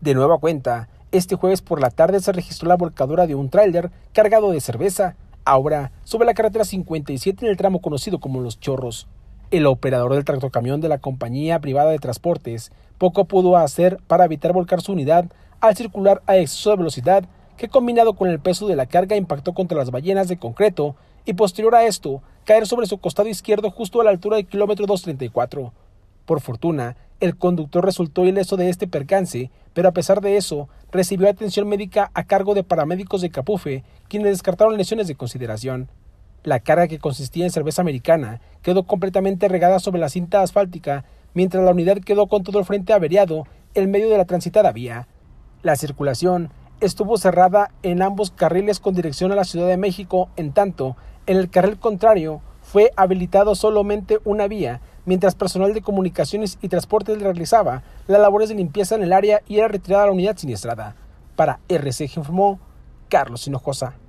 De nueva cuenta, este jueves por la tarde se registró la volcadura de un tráiler cargado de cerveza, ahora sobre la carretera 57 en el tramo conocido como Los Chorros. El operador del tractocamión de la compañía privada de transportes poco pudo hacer para evitar volcar su unidad al circular a exceso de velocidad que combinado con el peso de la carga impactó contra las ballenas de concreto y posterior a esto caer sobre su costado izquierdo justo a la altura del kilómetro 234. Por fortuna, el conductor resultó ileso de este percance, pero a pesar de eso, recibió atención médica a cargo de paramédicos de Capufe, quienes descartaron lesiones de consideración. La carga que consistía en cerveza americana quedó completamente regada sobre la cinta asfáltica, mientras la unidad quedó con todo el frente averiado en medio de la transitada vía. La circulación estuvo cerrada en ambos carriles con dirección a la Ciudad de México, en tanto, en el carril contrario fue habilitado solamente una vía mientras personal de comunicaciones y transportes realizaba las labores de limpieza en el área y era retirada la unidad siniestrada. Para RCG informó Carlos Hinojosa.